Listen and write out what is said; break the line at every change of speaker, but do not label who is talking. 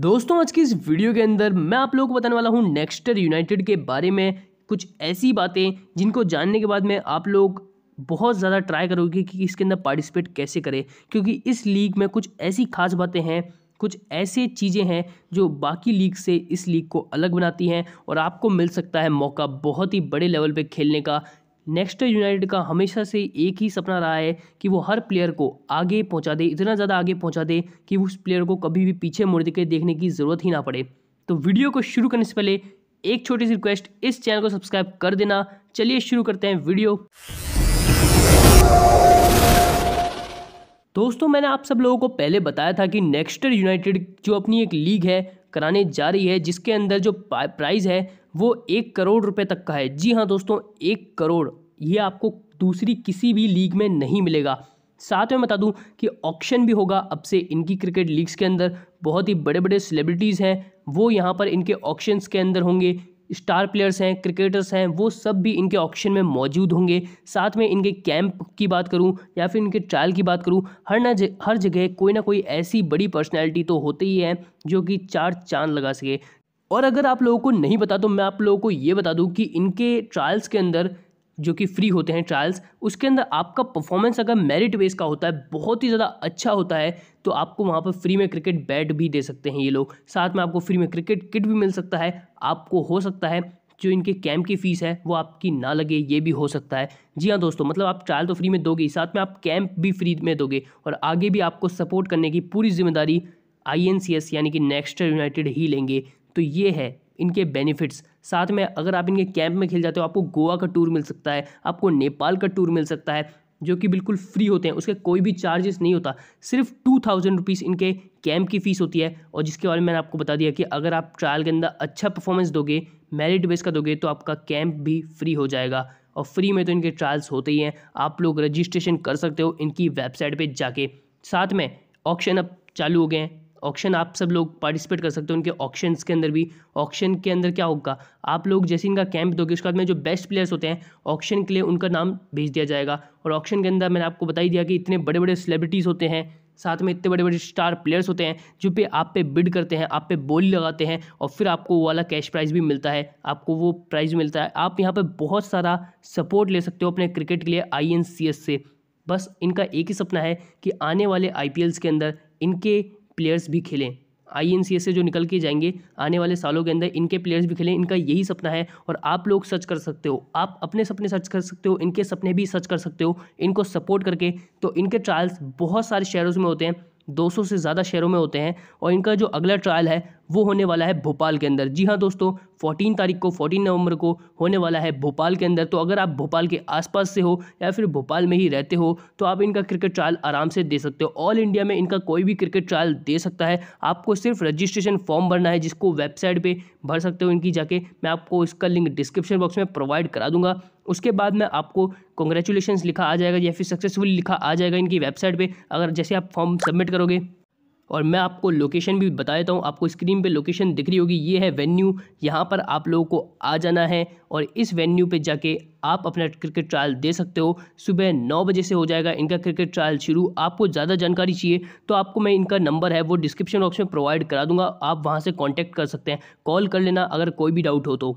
दोस्तों आज की इस वीडियो के अंदर मैं आप लोगों को बताने वाला हूँ नेक्स्टर यूनाइटेड के बारे में कुछ ऐसी बातें जिनको जानने के बाद में आप लोग बहुत ज़्यादा ट्राई करोगे कि इसके अंदर पार्टिसिपेट कैसे करें क्योंकि इस लीग में कुछ ऐसी खास बातें हैं कुछ ऐसे चीज़ें हैं जो बाकी लीग से इस लीग को अलग बनाती हैं और आपको मिल सकता है मौका बहुत ही बड़े लेवल पे खेलने का नेक्स्ट यूनाइटेड का हमेशा से एक ही सपना रहा है कि वो हर प्लेयर को आगे पहुंचा दे इतना ज़्यादा आगे पहुंचा दे कि उस प्लेयर को कभी भी पीछे मुड़ के देखने की ज़रूरत ही ना पड़े तो वीडियो को शुरू करने से पहले एक छोटी सी रिक्वेस्ट इस चैनल को सब्सक्राइब कर देना चलिए शुरू करते हैं वीडियो दोस्तों मैंने आप सब लोगों को पहले बताया था कि नेक्स्टर यूनाइटेड जो अपनी एक लीग है कराने जा रही है जिसके अंदर जो प्राइज़ है वो एक करोड़ रुपए तक का है जी हाँ दोस्तों एक करोड़ ये आपको दूसरी किसी भी लीग में नहीं मिलेगा साथ में बता दूं कि ऑक्शन भी होगा अब से इनकी क्रिकेट लीग्स के अंदर बहुत ही बड़े बड़े सेलिब्रिटीज़ हैं वो यहाँ पर इनके ऑक्शंस के अंदर होंगे स्टार प्लेयर्स हैं क्रिकेटर्स हैं वो सब भी इनके ऑक्शन में मौजूद होंगे साथ में इनके कैंप की बात करूं या फिर इनके ट्रायल की बात करूं हर ना हर जगह कोई ना कोई ऐसी बड़ी पर्सनैलिटी तो होती ही है जो कि चार चांद लगा सके और अगर आप लोगों को नहीं पता तो मैं आप लोगों को ये बता दूँ कि इनके ट्रायल्स के अंदर जो कि फ्री होते हैं ट्रायल्स उसके अंदर आपका परफॉर्मेंस अगर मेरिट बेस का होता है बहुत ही ज़्यादा अच्छा होता है तो आपको वहाँ पर फ्री में क्रिकेट बैट भी दे सकते हैं ये लोग साथ में आपको फ्री में क्रिकेट किट भी मिल सकता है आपको हो सकता है जो इनके कैंप की फ़ीस है वो आपकी ना लगे ये भी हो सकता है जी हाँ दोस्तों मतलब आप ट्रायल तो फ्री में दोगे साथ में आप कैंप भी फ्री में दोगे और आगे भी आपको सपोर्ट करने की पूरी जिम्मेदारी आई यानी कि नेक्स्टर यूनाइटेड ही लेंगे तो ये है इनके बेनिफिट्स साथ में अगर आप इनके कैंप में खेल जाते हो आपको गोवा का टूर मिल सकता है आपको नेपाल का टूर मिल सकता है जो कि बिल्कुल फ्री होते हैं उसके कोई भी चार्जेस नहीं होता सिर्फ टू थाउजेंड रुपीज़ इनके कैंप की फ़ीस होती है और जिसके बारे में मैंने आपको बता दिया कि अगर आप ट्रायल के अंदर अच्छा परफॉर्मेंस दोगे मेरिट बेस का दोगे तो आपका कैंप भी फ्री हो जाएगा और फ्री में तो इनके ट्रायल्स होते ही हैं आप लोग रजिस्ट्रेशन कर सकते हो इनकी वेबसाइट पर जाके साथ में ऑप्शन अब चालू हो गए हैं ऑक्शन आप सब लोग पार्टिसिपेट कर सकते हो उनके ऑक्शंस के अंदर भी ऑक्शन के अंदर क्या होगा आप लोग जैसे इनका कैंप दोगे उसके बाद में जो बेस्ट प्लेयर्स होते हैं ऑक्शन के लिए उनका नाम भेज दिया जाएगा और ऑक्शन के अंदर मैंने आपको बताई दिया कि इतने बड़े बड़े सेलिब्रिटीज़ होते हैं साथ में इतने बड़े बड़े स्टार प्लेयर्स होते हैं जो पे आप पे बिड करते हैं आप पे बोली लगाते हैं और फिर आपको वो वाला कैश प्राइज़ भी मिलता है आपको वो प्राइज़ मिलता है आप यहाँ पे बहुत सारा सपोर्ट ले सकते हो अपने क्रिकेट के लिए आई से बस इनका एक ही सपना है कि आने वाले आई के अंदर इनके प्लेयर्स भी खेलें आई से जो निकल के जाएंगे आने वाले सालों के अंदर इनके प्लेयर्स भी खेलें इनका यही सपना है और आप लोग सर्च कर सकते हो आप अपने सपने सर्च कर सकते हो इनके सपने भी सर्च कर सकते हो इनको सपोर्ट करके तो इनके ट्रायल्स बहुत सारे शहरों में होते हैं 200 से ज़्यादा शहरों में होते हैं और इनका जो अगला ट्रायल है वो होने वाला है भोपाल के अंदर जी हाँ दोस्तों फोर्टीन तारीख को फोर्टीन नवंबर को होने वाला है भोपाल के अंदर तो अगर आप भोपाल के आसपास से हो या फिर भोपाल में ही रहते हो तो आप इनका क्रिकेट ट्रायल आराम से दे सकते हो ऑल इंडिया में इनका कोई भी क्रिकेट ट्रायल दे सकता है आपको सिर्फ रजिस्ट्रेशन फॉर्म भरना है जिसको वेबसाइट पर भर सकते हो इनकी जाके मैं आपको इसका लिंक डिस्क्रिप्शन बॉक्स में प्रोवाइड करा दूंगा उसके बाद में आपको कॉन्ग्रेचुलेशन लिखा आ जाएगा या फिर सक्सेसफुल लिखा आ जाएगा इनकी वेबसाइट पर अगर जैसे आप फॉर्म सबमिट करोगे और मैं आपको लोकेशन भी बता देता हूँ आपको स्क्रीन पे लोकेशन दिख रही होगी ये है वेन्यू यहाँ पर आप लोगों को आ जाना है और इस वेन्यू पे जाके आप अपना क्रिकेट ट्रायल दे सकते हो सुबह नौ बजे से हो जाएगा इनका क्रिकेट ट्रायल शुरू आपको ज़्यादा जानकारी चाहिए तो आपको मैं इनका नंबर है वो डिस्क्रिप्शन बॉक्स में प्रोवाइड करा दूंगा आप वहाँ से कॉन्टैक्ट कर सकते हैं कॉल कर लेना अगर कोई भी डाउट हो तो